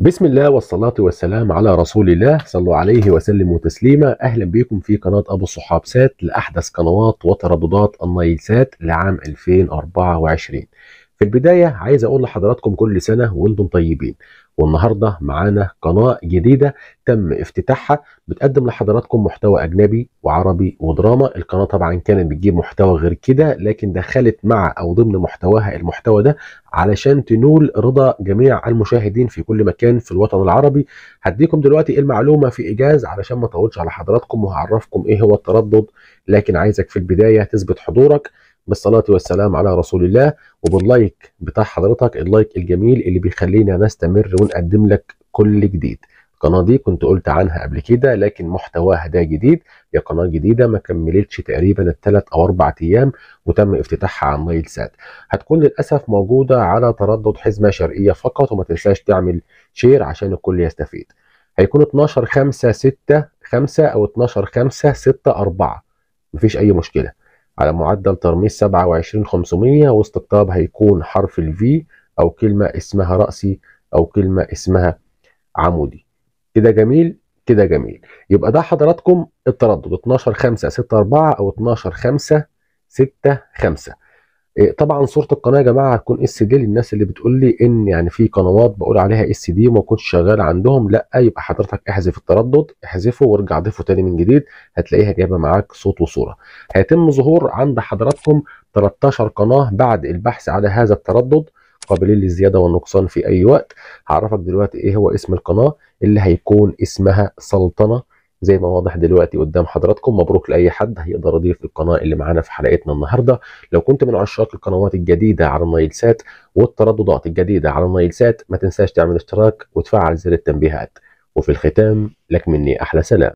بسم الله والصلاة والسلام على رسول الله صلوا عليه وسلم تسليما أهلا بكم في قناة أبو الصحاب سات لأحدث قنوات وترددات النيل سات لعام 2024 في البداية عايز أقول لحضراتكم كل سنة وأنتم طيبين والنهاردة معانا قناة جديدة تم افتتاحها بتقدم لحضراتكم محتوى أجنبي وعربي ودراما القناة طبعا كانت بتجيب محتوى غير كده لكن دخلت مع أو ضمن محتواها المحتوى ده علشان تنول رضا جميع المشاهدين في كل مكان في الوطن العربي هديكم دلوقتي المعلومة في إيجاز علشان ما أطولش على حضراتكم وهعرفكم إيه هو التردد لكن عايزك في البداية تثبت حضورك بالصلاة والسلام على رسول الله وباللايك بتاع حضرتك اللايك الجميل اللي بيخلينا نستمر ونقدم لك كل جديد القناة دي كنت قلت عنها قبل كده لكن محتواها ده جديد هي قناة جديدة ما كملتش تقريبا الثلاث أو أربع أيام وتم افتتاحها عن نايل سات هتكون للأسف موجودة على تردد حزمة شرقية فقط وما تنساش تعمل شير عشان الكل يستفيد هيكون 12 5 6 5 أو 12 5 6 4 مفيش أي مشكلة على معدل ترميز 27500 واستقطاب هيكون حرف ال V أو كلمة اسمها رأسي أو كلمة اسمها عمودي كده جميل كده جميل يبقى ده حضراتكم التردد 12 5 6 4 أو 12 5 6 5 إيه، طبعا صوره القناه يا جماعه هتكون اس دي للناس اللي بتقول لي ان يعني في قنوات بقول عليها اس دي وما كنتش شغال عندهم لا يبقى حضرتك احذف التردد احذفه وارجع ضيفه تاني من جديد هتلاقيها جايبه معاك صوت وصوره هيتم ظهور عند حضراتكم 13 قناه بعد البحث على هذا التردد قابلين للزياده والنقصان في اي وقت هعرفك دلوقتي ايه هو اسم القناه اللي هيكون اسمها سلطنه زي ما واضح دلوقتي قدام حضراتكم مبروك لاي حد هيقدر يضيف القناه اللي معانا في حلقتنا النهارده لو كنت من عشاق القنوات الجديده على النايلسات سات والترددات الجديده على النايلسات سات ما تنساش تعمل اشتراك وتفعل زر التنبيهات وفي الختام لك مني احلى سلام